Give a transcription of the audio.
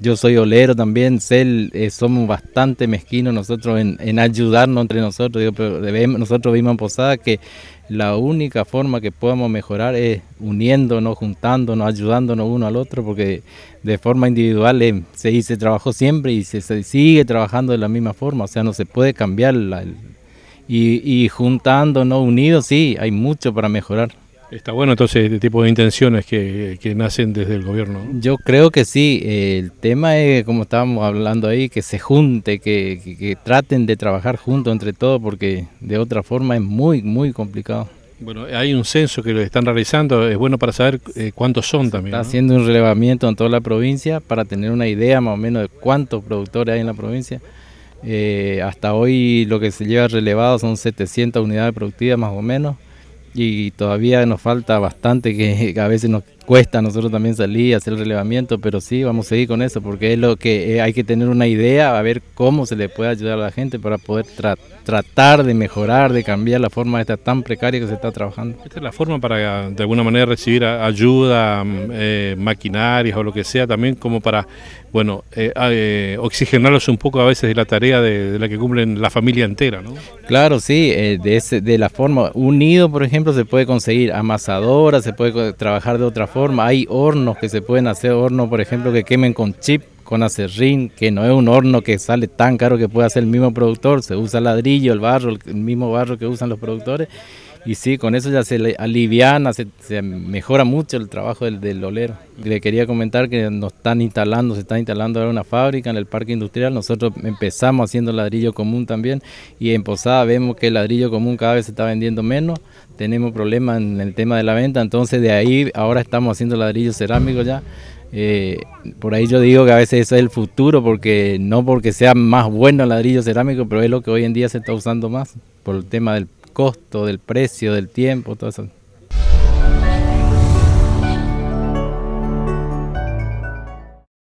yo soy olero también, Cel, eh, somos bastante mezquinos nosotros en, ayudarnos entre nosotros. pero nosotros vimos en Posada que la única forma que podemos mejorar es uniéndonos, juntándonos, ayudándonos uno al otro, porque de forma individual eh, se, hizo trabajo trabajó siempre y se, sigue trabajando de la misma forma, o sea, no se puede cambiar. y, y juntándonos, unidos, sí, hay mucho para mejorar. Está bueno entonces este tipo de intenciones que, nacen desde el gobierno. Yo creo que sí, eh, el tema es, como estábamos hablando ahí, que se junte, que, traten de trabajar juntos entre todos, porque de otra forma es muy, muy complicado. Bueno, hay un censo que lo están realizando, es bueno para saber eh, cuántos son también. Está haciendo un relevamiento en toda la provincia para tener una idea más o menos de cuántos productores hay en la provincia. Eh, hasta hoy lo que se lleva relevado son 700 unidades productivas más o menos y todavía nos falta bastante que a veces nos cuesta nosotros también salir, hacer el relevamiento, pero sí, vamos a seguir con eso, porque es lo que eh, hay que tener una idea, a ver cómo se le puede ayudar a la gente para poder tratar de mejorar, de cambiar la forma esta tan precaria que se está trabajando. Esta es la forma para, de alguna manera, recibir ayuda, mm, eh, maquinarias o lo que sea, también como para, bueno, eh, eh oxigenarlos un poco a veces de la tarea de, la que cumplen la familia entera, ¿no? Claro, sí, de, ese, de la forma, unido, por ejemplo, se puede conseguir amasadora, se puede trabajar de otra forma, hay hornos que se pueden hacer, hornos por ejemplo que quemen con chip, con acerrín, que no es un horno que sale tan caro que pueda hacer el mismo productor, se usa ladrillo, el barro, el mismo barro que usan los productores y sí, con eso ya se le aliviana, se, mejora mucho el trabajo del, del olero. Le quería comentar que nos están instalando, se está instalando ahora una fábrica en el parque industrial. Nosotros empezamos haciendo ladrillo común también y en Posada vemos que el ladrillo común cada vez se está vendiendo menos. Tenemos problemas en el tema de la venta, entonces de ahí ahora estamos haciendo ladrillo cerámico ya. Eh, por ahí yo digo que a veces eso es el futuro, porque no porque sea más bueno el ladrillo cerámico, pero es lo que hoy en día se está usando más por el tema del costo, del precio, del tiempo, todas eso.